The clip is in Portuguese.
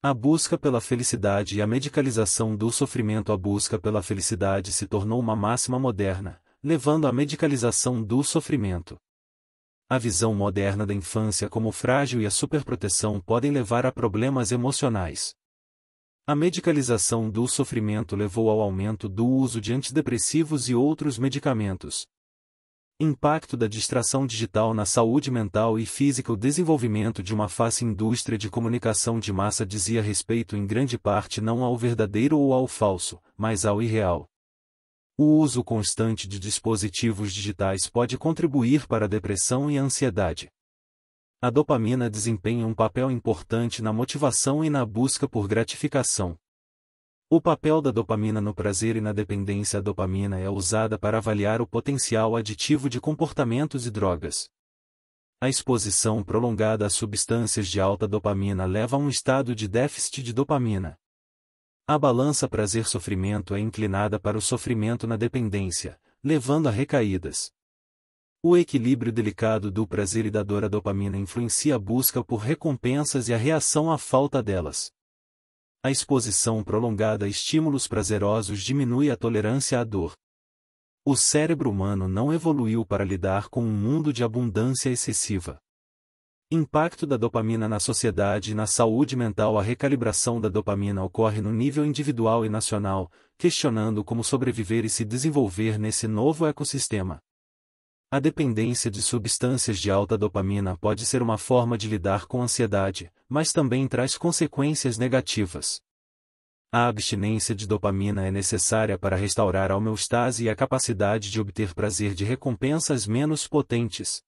A busca pela felicidade e a medicalização do sofrimento A busca pela felicidade se tornou uma máxima moderna, levando à medicalização do sofrimento. A visão moderna da infância como frágil e a superproteção podem levar a problemas emocionais. A medicalização do sofrimento levou ao aumento do uso de antidepressivos e outros medicamentos, Impacto da distração digital na saúde mental e física O desenvolvimento de uma face indústria de comunicação de massa dizia respeito em grande parte não ao verdadeiro ou ao falso, mas ao irreal. O uso constante de dispositivos digitais pode contribuir para a depressão e a ansiedade. A dopamina desempenha um papel importante na motivação e na busca por gratificação. O papel da dopamina no prazer e na dependência A dopamina é usada para avaliar o potencial aditivo de comportamentos e drogas. A exposição prolongada a substâncias de alta dopamina leva a um estado de déficit de dopamina. A balança prazer-sofrimento é inclinada para o sofrimento na dependência, levando a recaídas. O equilíbrio delicado do prazer e da dor à dopamina influencia a busca por recompensas e a reação à falta delas. A exposição prolongada a estímulos prazerosos diminui a tolerância à dor. O cérebro humano não evoluiu para lidar com um mundo de abundância excessiva. Impacto da dopamina na sociedade e na saúde mental A recalibração da dopamina ocorre no nível individual e nacional, questionando como sobreviver e se desenvolver nesse novo ecossistema. A dependência de substâncias de alta dopamina pode ser uma forma de lidar com ansiedade, mas também traz consequências negativas. A abstinência de dopamina é necessária para restaurar a homeostase e a capacidade de obter prazer de recompensas menos potentes,